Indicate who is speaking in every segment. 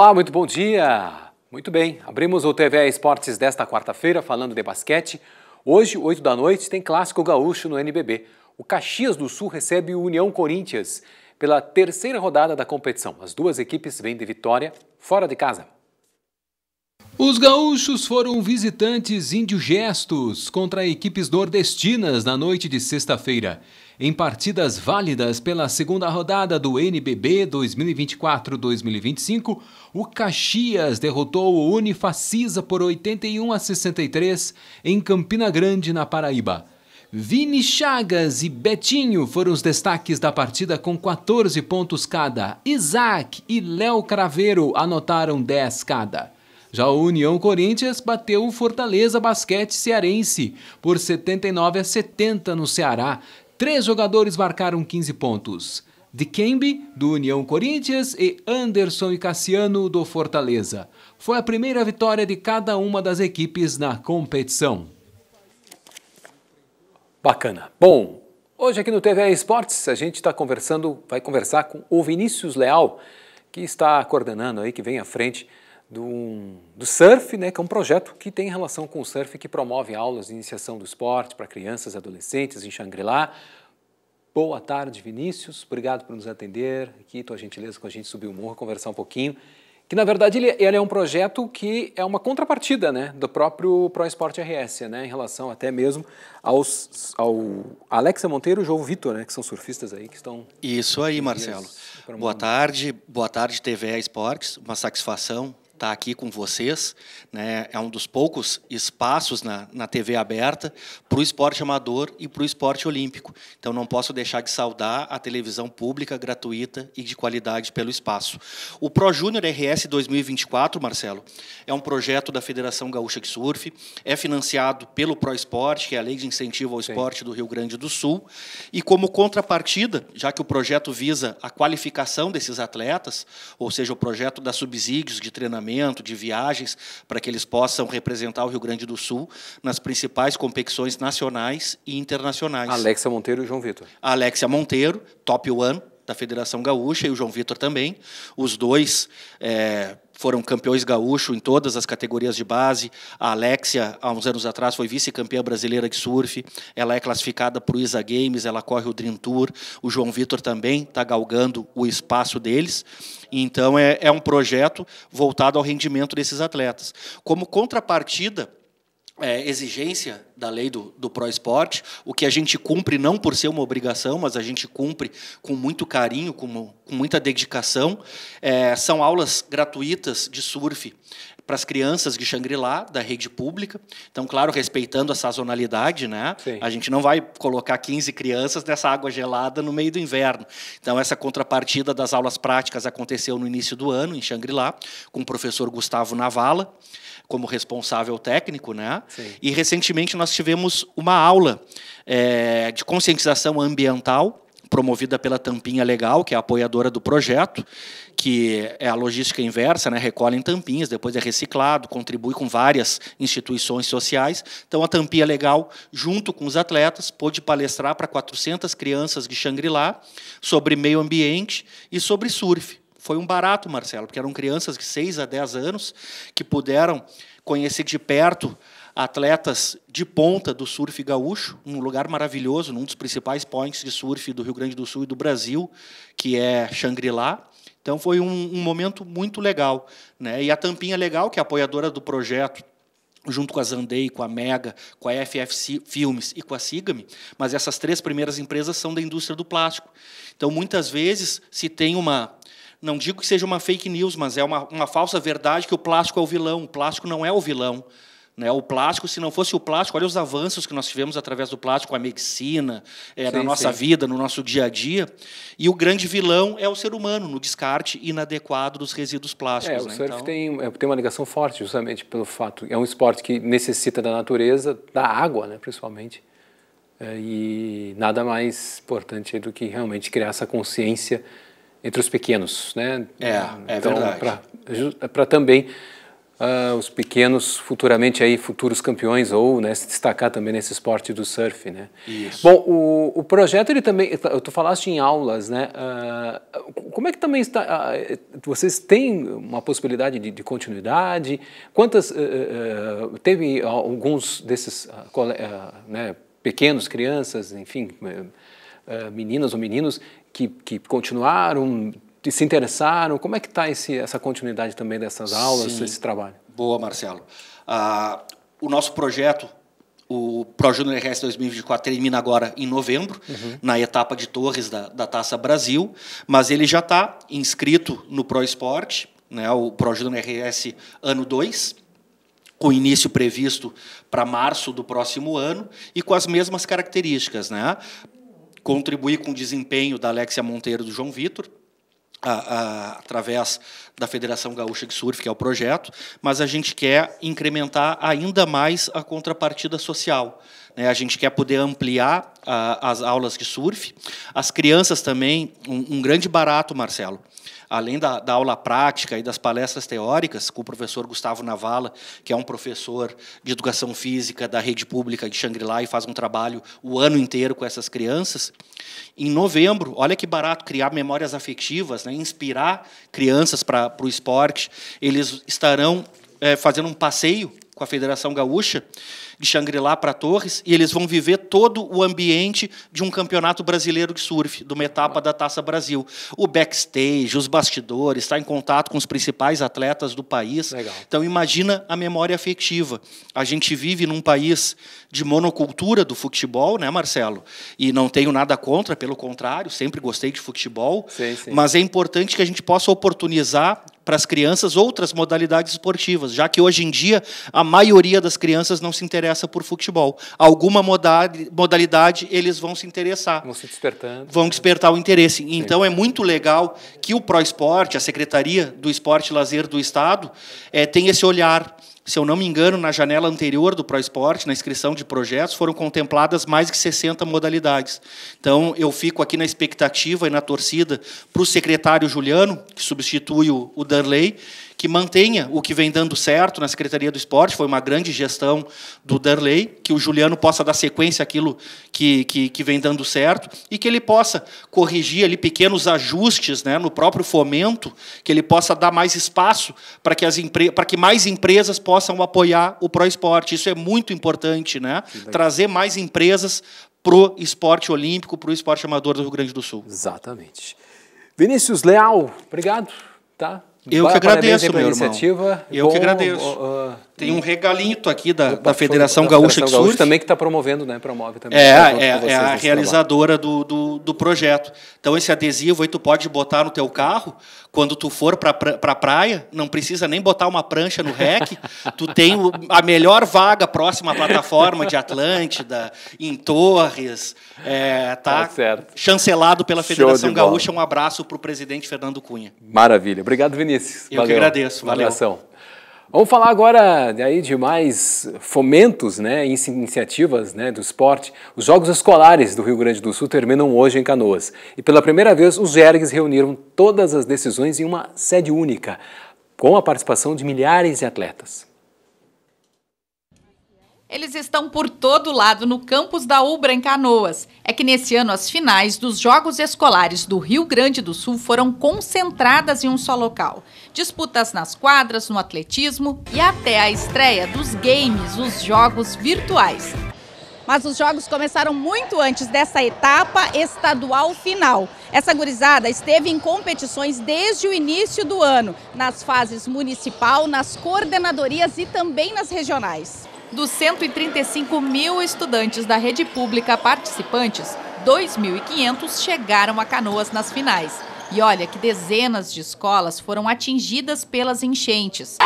Speaker 1: Olá, muito bom dia! Muito bem, abrimos o TV Esportes desta quarta-feira falando de basquete. Hoje, 8 da noite, tem clássico gaúcho no NBB. O Caxias do Sul recebe o União Corinthians pela terceira rodada da competição. As duas equipes vêm de vitória fora de casa. Os gaúchos foram visitantes indigestos contra equipes nordestinas na noite de sexta-feira. Em partidas válidas pela segunda rodada do NBB 2024-2025, o Caxias derrotou o Unifacisa por 81 a 63 em Campina Grande, na Paraíba. Vini Chagas e Betinho foram os destaques da partida com 14 pontos cada. Isaac e Léo Craveiro anotaram 10 cada. Já o União Corinthians bateu o Fortaleza Basquete Cearense por 79 a 70 no Ceará. Três jogadores marcaram 15 pontos. Dikembe, do União Corinthians, e Anderson e Cassiano, do Fortaleza. Foi a primeira vitória de cada uma das equipes na competição. Bacana. Bom, hoje aqui no TV Esportes a gente está conversando, vai conversar com o Vinícius Leal, que está coordenando aí, que vem à frente do, do surf, né, que é um projeto que tem relação com o surf, que promove aulas de iniciação do esporte para crianças e adolescentes em Xangri-Lá. Boa tarde, Vinícius. Obrigado por nos atender aqui, tua gentileza com a gente subir o morro, conversar um pouquinho. Que, na verdade, ele, ele é um projeto que é uma contrapartida né, do próprio pro esporte RS, né, em relação até mesmo aos, ao Alexa Monteiro e João Vitor, né, que são surfistas aí que estão... Isso aí, Marcelo. Boa tarde. Boa tarde,
Speaker 2: TVA Esportes. Uma satisfação estar tá aqui com vocês. Né? É um dos poucos espaços na, na TV aberta para o esporte amador e para o esporte olímpico. Então, não posso deixar de saudar a televisão pública, gratuita e de qualidade pelo espaço. O Pro Júnior RS 2024, Marcelo, é um projeto da Federação Gaúcha de Surf, é financiado pelo Pro Esporte, que é a Lei de Incentivo ao Esporte Sim. do Rio Grande do Sul, e como contrapartida, já que o projeto visa a qualificação desses atletas, ou seja, o projeto dá subsídios de treinamento treinamento, de viagens, para que eles possam representar o Rio Grande do Sul nas principais competições nacionais e internacionais. Alexia
Speaker 1: Monteiro e João Vitor.
Speaker 2: Alexia Monteiro, top one da Federação Gaúcha, e o João Vitor também. Os dois. É, foram campeões gaúcho em todas as categorias de base. A Alexia, há uns anos atrás, foi vice-campeã brasileira de surf. Ela é classificada para o ISA Games, ela corre o Dream Tour. O João Vitor também está galgando o espaço deles. Então, é, é um projeto voltado ao rendimento desses atletas. Como contrapartida, é, exigência da lei do, do Pro Esporte, o que a gente cumpre não por ser uma obrigação, mas a gente cumpre com muito carinho, com, com muita dedicação. É, são aulas gratuitas de surf para as crianças de Xangri-Lá, da rede pública. Então, claro, respeitando a sazonalidade, né? A gente não vai colocar 15 crianças nessa água gelada no meio do inverno. Então, essa contrapartida das aulas práticas aconteceu no início do ano, em Xangri-Lá, com o professor Gustavo Navala como responsável técnico, né? E recentemente nós nós tivemos uma aula é, de conscientização ambiental promovida pela Tampinha Legal, que é apoiadora do projeto, que é a logística inversa, né? recolhe em tampinhas, depois é reciclado, contribui com várias instituições sociais. Então, a Tampinha Legal, junto com os atletas, pôde palestrar para 400 crianças de Xangri-Lá sobre meio ambiente e sobre surf. Foi um barato, Marcelo, porque eram crianças de 6 a 10 anos que puderam conhecer de perto atletas de ponta do surf gaúcho, num lugar maravilhoso, num dos principais points de surf do Rio Grande do Sul e do Brasil, que é Xangri-Lá. Então foi um, um, momento muito legal. Né? E a Tampinha Legal, que é apoiadora do projeto, junto com a Zandei, com a Mega, com a FFC Filmes e com a Sigame, mas essas três primeiras empresas são da indústria do plástico. Então, muitas vezes, se tem uma não digo que seja uma fake news, mas é uma, uma falsa verdade que o plástico é o vilão. O plástico não é o vilão. Né? O plástico, se não fosse o plástico, olha os avanços que nós tivemos através do plástico, a medicina, é, sim, na nossa sim. vida, no nosso dia a dia. E o grande vilão é o ser humano, no descarte inadequado dos resíduos plásticos. É, o né? surf então...
Speaker 1: tem, é, tem uma ligação forte, justamente pelo fato. É um esporte que necessita da natureza, da água, né, principalmente. É, e nada mais importante do que realmente criar essa consciência entre os pequenos, né? É, é então, é verdade. Para também uh, os pequenos futuramente aí futuros campeões ou né, se destacar também nesse esporte do surf, né? Isso. Bom, o, o projeto ele também, tu falaste em aulas, né? Uh, como é que também está? Uh, vocês têm uma possibilidade de, de continuidade? Quantas eh, eh, teve alguns desses né, pequenos crianças, enfim, meninas ou meninos que, que continuaram se interessaram? Como é que está essa continuidade também dessas aulas, Sim. esse trabalho? Boa, Marcelo. Ah,
Speaker 2: o nosso projeto, o ProJuno RS 2024, termina agora em novembro, uhum. na etapa de torres da, da Taça Brasil, mas ele já está inscrito no ProEsporte, né, o ProJuno RS ano 2, com início previsto para março do próximo ano e com as mesmas características. Né? Contribuir com o desempenho da Alexia Monteiro do João Vitor, a, a, através da Federação Gaúcha de Surf, que é o projeto, mas a gente quer incrementar ainda mais a contrapartida social. Né? A gente quer poder ampliar a, as aulas de surf. As crianças também, um, um grande barato, Marcelo, além da, da, aula prática e das palestras teóricas, com o professor Gustavo Navala, que é um professor de educação física da rede pública de Xangri-Lá e faz um trabalho o ano inteiro com essas crianças. Em novembro, olha que barato criar memórias afetivas, né, inspirar crianças para o esporte. Eles estarão é, fazendo um passeio com a Federação Gaúcha de Xangri-Lá para Torres, e eles vão viver todo o ambiente de um campeonato brasileiro de surf, de uma etapa da Taça Brasil. O backstage, os bastidores, está em contato com os principais atletas do país. Legal. Então imagina a memória afetiva. A gente vive num país de monocultura do futebol, né, Marcelo? E não tenho nada contra, pelo contrário, sempre gostei de futebol, sim, sim. mas é importante que a gente possa oportunizar para as crianças outras modalidades esportivas, já que hoje em dia a maioria das crianças não se interessa por futebol. Alguma modalidade eles vão se interessar. Vão se despertando. Vão né? despertar o interesse. Então é muito legal que o Esporte a Secretaria do Esporte e Lazer do Estado, é, tem esse olhar se eu não me engano, na janela anterior do Esporte na inscrição de projetos, foram contempladas mais de 60 modalidades. Então, eu fico aqui na expectativa e na torcida para o secretário Juliano, que substitui o Dan Darley, que mantenha o que vem dando certo na Secretaria do Esporte. Foi uma grande gestão do Darley, que o Juliano possa dar sequência àquilo que, que, que vem dando certo e que ele possa corrigir ali pequenos ajustes né, no próprio fomento, que ele possa dar mais espaço para que, as para que mais empresas possam apoiar o Pro Esporte. Isso é muito importante, né? Trazer mais empresas pro esporte olímpico, pro esporte amador do Rio Grande do Sul. Exatamente.
Speaker 1: Vinícius Leal, obrigado, tá? Eu que agradeço, meu irmão. iniciativa. Eu Bom, que agradeço. uh, tem um regalito aqui da, da Federação da Gaúcha de Surf. também que está promovendo, né? Promove também. É, é, é a realizadora
Speaker 2: do, do, do, projeto. Então, esse adesivo aí tu pode botar no teu carro. Quando tu for para a pra praia, não precisa nem botar uma prancha no rec. tu tem a melhor vaga próxima à plataforma de Atlântida, em Torres. É, tá,
Speaker 1: tá chancelado pela Federação Gaúcha.
Speaker 2: Um abraço para o presidente Fernando Cunha.
Speaker 1: Maravilha. Obrigado, Vinícius. Eu valeu. que agradeço. Valeu. valeu. Vamos falar agora né, aí de mais fomentos, né, iniciativas né, do esporte. Os Jogos Escolares do Rio Grande do Sul terminam hoje em Canoas. E pela primeira vez, os ergues reuniram todas as decisões em uma sede única, com a participação de milhares de atletas.
Speaker 3: Eles estão por todo lado no campus da Ubra, em Canoas. É que nesse ano as finais dos Jogos Escolares do Rio Grande do Sul foram concentradas em um só local. Disputas nas quadras, no atletismo e até a estreia dos games, os jogos virtuais. Mas os jogos começaram muito antes dessa etapa estadual final. Essa gurizada esteve em competições desde o início do ano, nas fases municipal, nas coordenadorias e também nas regionais. Dos 135 mil estudantes da rede pública participantes, 2.500 chegaram a Canoas nas finais. E olha que dezenas de escolas foram atingidas pelas enchentes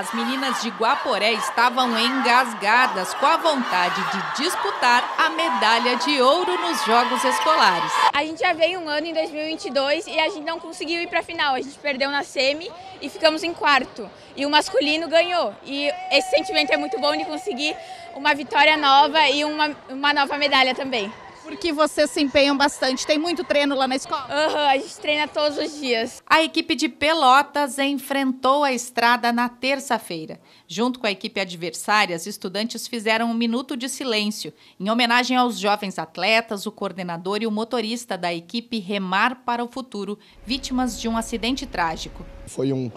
Speaker 3: as meninas de Guaporé estavam engasgadas com a vontade de disputar a medalha de ouro nos Jogos Escolares. A gente já veio um ano em 2022 e a gente não conseguiu ir para a final. A gente perdeu na semi e ficamos em quarto. E o masculino ganhou. E esse sentimento é muito bom de conseguir uma vitória nova e uma, uma nova medalha também. Porque vocês se empenham bastante. Tem muito treino lá na escola? Uhum, a gente treina todos os dias. A equipe de Pelotas enfrentou a estrada na terça-feira. Junto com a equipe adversária, os estudantes fizeram um minuto de silêncio em homenagem aos jovens atletas, o coordenador e o motorista da equipe Remar para o Futuro, vítimas de um acidente trágico.
Speaker 4: Foi um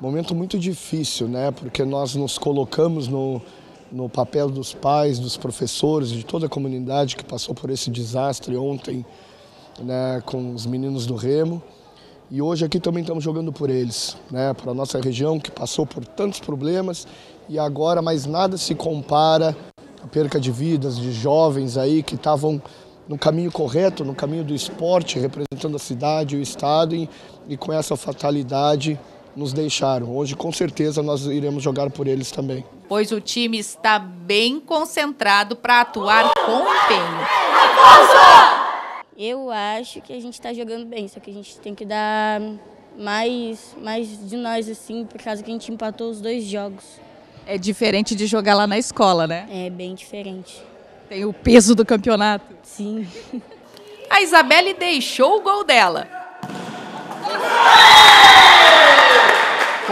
Speaker 4: momento muito difícil, né? Porque nós nos colocamos no no papel dos pais, dos professores, de toda a comunidade que passou por esse desastre ontem né, com os meninos do Remo. E hoje aqui também estamos jogando por eles, né, para a nossa região que passou por tantos problemas e agora mais nada se compara à perca de vidas de jovens aí que estavam no caminho correto, no caminho do esporte, representando a cidade, o estado e, e com essa fatalidade nos deixaram. Hoje, com certeza, nós iremos jogar por eles também.
Speaker 3: Pois o time está bem concentrado para atuar com empenho. Eu acho que a gente está jogando bem, só que a gente tem que dar mais, mais de nós, assim, por causa que a gente empatou os dois jogos. É diferente de jogar lá na escola, né? É bem diferente. Tem o peso do campeonato? Sim. A Isabelle deixou o gol dela,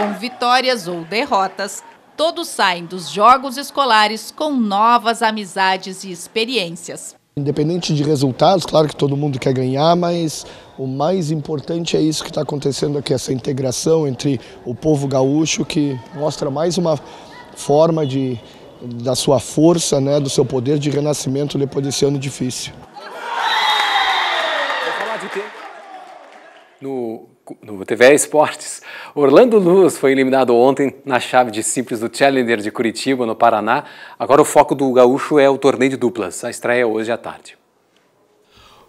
Speaker 3: com vitórias ou derrotas, todos saem dos jogos escolares com novas amizades e experiências.
Speaker 4: Independente de resultados, claro que todo mundo quer ganhar, mas o mais importante é isso que está acontecendo aqui, essa integração entre o povo gaúcho, que mostra mais uma forma de, da sua força, né, do seu poder de renascimento depois desse ano difícil.
Speaker 1: Vou falar de No no TV Esportes. Orlando Luz foi eliminado ontem na chave de simples do Challenger de Curitiba, no Paraná. Agora o foco do gaúcho é o torneio de duplas. A estreia é hoje à tarde.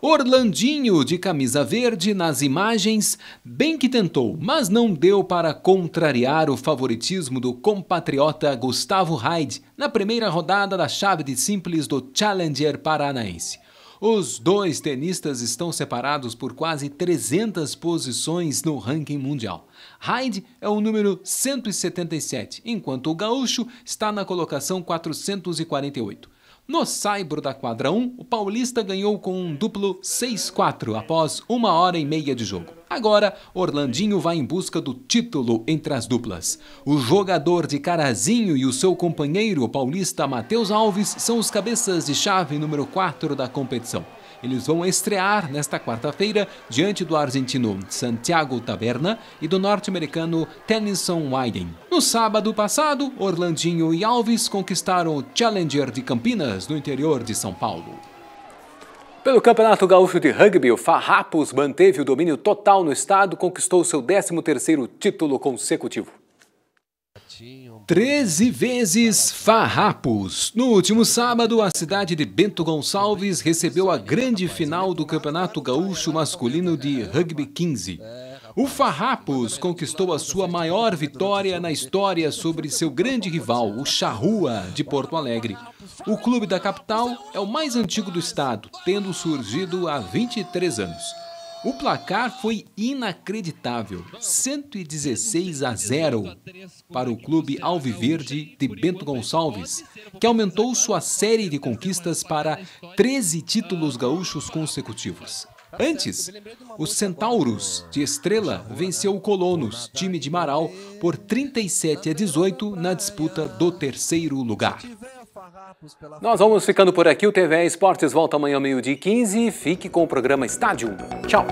Speaker 1: Orlandinho de camisa verde nas imagens, bem que tentou, mas não deu para contrariar o favoritismo do compatriota Gustavo Hyde na primeira rodada da chave de simples do Challenger paranaense. Os dois tenistas estão separados por quase 300 posições no ranking mundial. Hyde é o número 177, enquanto o gaúcho está na colocação 448. No saibro da quadra 1, o Paulista ganhou com um duplo 6-4 após uma hora e meia de jogo. Agora, Orlandinho vai em busca do título entre as duplas. O jogador de Carazinho e o seu companheiro o paulista Matheus Alves são os cabeças de chave número 4 da competição. Eles vão estrear nesta quarta-feira diante do argentino Santiago Taberna e do norte-americano Tennyson Wyden. No sábado passado, Orlandinho e Alves conquistaram o Challenger de Campinas, no interior de São Paulo. Pelo Campeonato Gaúcho de Rugby, o Farrapos manteve o domínio total no estado, conquistou seu 13º título consecutivo. 13 vezes farrapos. No último sábado, a cidade de Bento Gonçalves recebeu a grande final do Campeonato Gaúcho Masculino de Rugby 15. O Farrapos conquistou a sua maior vitória na história sobre seu grande rival, o Charrua, de Porto Alegre. O clube da capital é o mais antigo do estado, tendo surgido há 23 anos. O placar foi inacreditável, 116 a 0 para o clube Alviverde de Bento Gonçalves, que aumentou sua série de conquistas para 13 títulos gaúchos consecutivos. Antes, o Centauros de Estrela venceu o Colonos, time de Marau, por 37 a 18 na disputa do terceiro lugar. Nós vamos ficando por aqui. O TV Esportes volta amanhã, meio-dia e 15. Fique com o programa Estádio. Tchau.